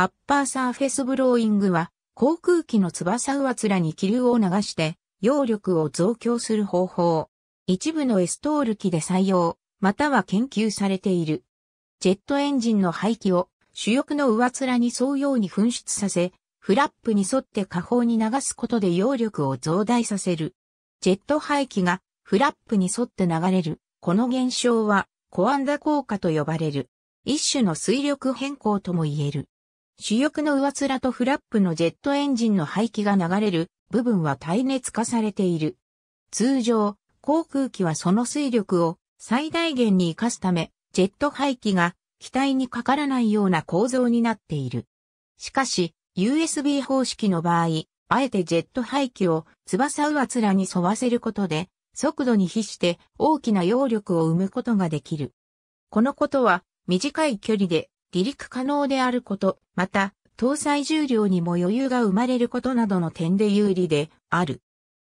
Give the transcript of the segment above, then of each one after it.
アッパーサーフェスブローイングは、航空機の翼上つらに気流を流して、揚力を増強する方法。一部のエストール機で採用、または研究されている。ジェットエンジンの排気を主翼の上面に沿うように噴出させ、フラップに沿って下方に流すことで揚力を増大させる。ジェット排気がフラップに沿って流れる。この現象はコアンダ効果と呼ばれる。一種の水力変更とも言える。主翼の上面とフラップのジェットエンジンの排気が流れる部分は耐熱化されている。通常、航空機はその水力を最大限に活かすため、ジェット排気が機体にかからないような構造になっている。しかし、USB 方式の場合、あえてジェット排気を翼上面に沿わせることで、速度に比して大きな揚力を生むことができる。このことは短い距離で離陸可能であることまた、搭載重量にも余裕が生まれることなどの点で有利である。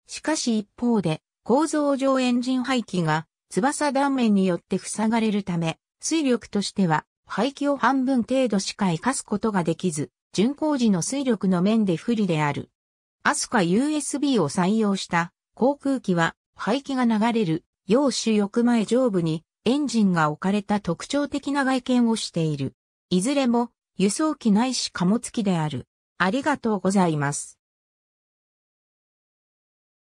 しかし一方で、構造上エンジン排気が翼断面によって塞がれるため、水力としては排気を半分程度しか活かすことができず、巡航時の水力の面で不利である。アスカ USB を採用した航空機は排気が流れる要主翼前上部にエンジンが置かれた特徴的な外見をしている。いずれも輸送機ないし貨物機である。ありがとうございます。